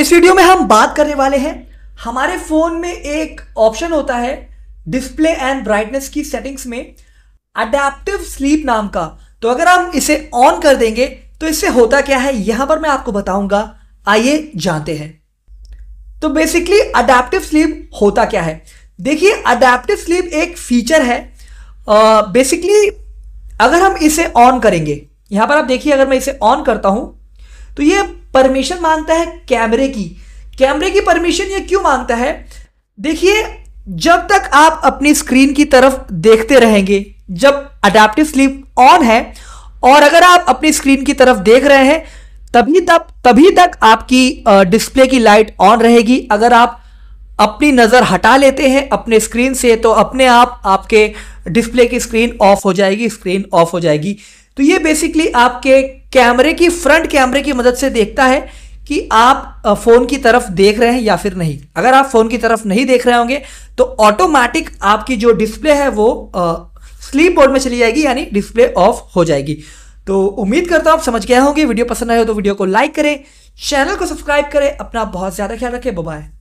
इस वीडियो में हम बात करने वाले हैं हमारे फ़ोन में एक ऑप्शन होता है डिस्प्ले एंड ब्राइटनेस की सेटिंग्स में अडेप्टिव स्लीप नाम का तो अगर हम इसे ऑन कर देंगे तो इससे होता क्या है यहां पर मैं आपको बताऊंगा आइए जानते हैं तो बेसिकली अडेप्टिव स्लीप होता क्या है देखिए अडेप्टिव स्लीप एक फीचर है बेसिकली uh, अगर हम इसे ऑन करेंगे यहां पर आप देखिए अगर मैं इसे ऑन करता हूं तो ये परमिशन मांगता है कैमरे की कैमरे की परमिशन ये क्यों मांगता है देखिए जब तक आप अपनी स्क्रीन की तरफ देखते रहेंगे जब अडेप्टिव स्लीप ऑन है और अगर आप अपनी स्क्रीन की तरफ देख रहे हैं तभी तक तभी तक आपकी डिस्प्ले की लाइट ऑन रहेगी अगर आप अपनी नज़र हटा लेते हैं अपने स्क्रीन से तो अपने आप आपके डिस्प्ले की स्क्रीन ऑफ हो जाएगी स्क्रीन ऑफ हो जाएगी तो ये बेसिकली आपके कैमरे की फ्रंट कैमरे की मदद से देखता है कि आप फोन की तरफ देख रहे हैं या फिर नहीं अगर आप फोन की तरफ नहीं देख रहे होंगे तो ऑटोमेटिक आपकी जो डिस्प्ले है वो स्लीप मोड में चली जाएगी यानी डिस्प्ले ऑफ हो जाएगी तो उम्मीद करता हूँ आप समझ गए होंगे वीडियो पसंद आए हो तो वीडियो को लाइक करें चैनल को सब्सक्राइब करें अपना बहुत ज़्यादा ख्याल रखें बाय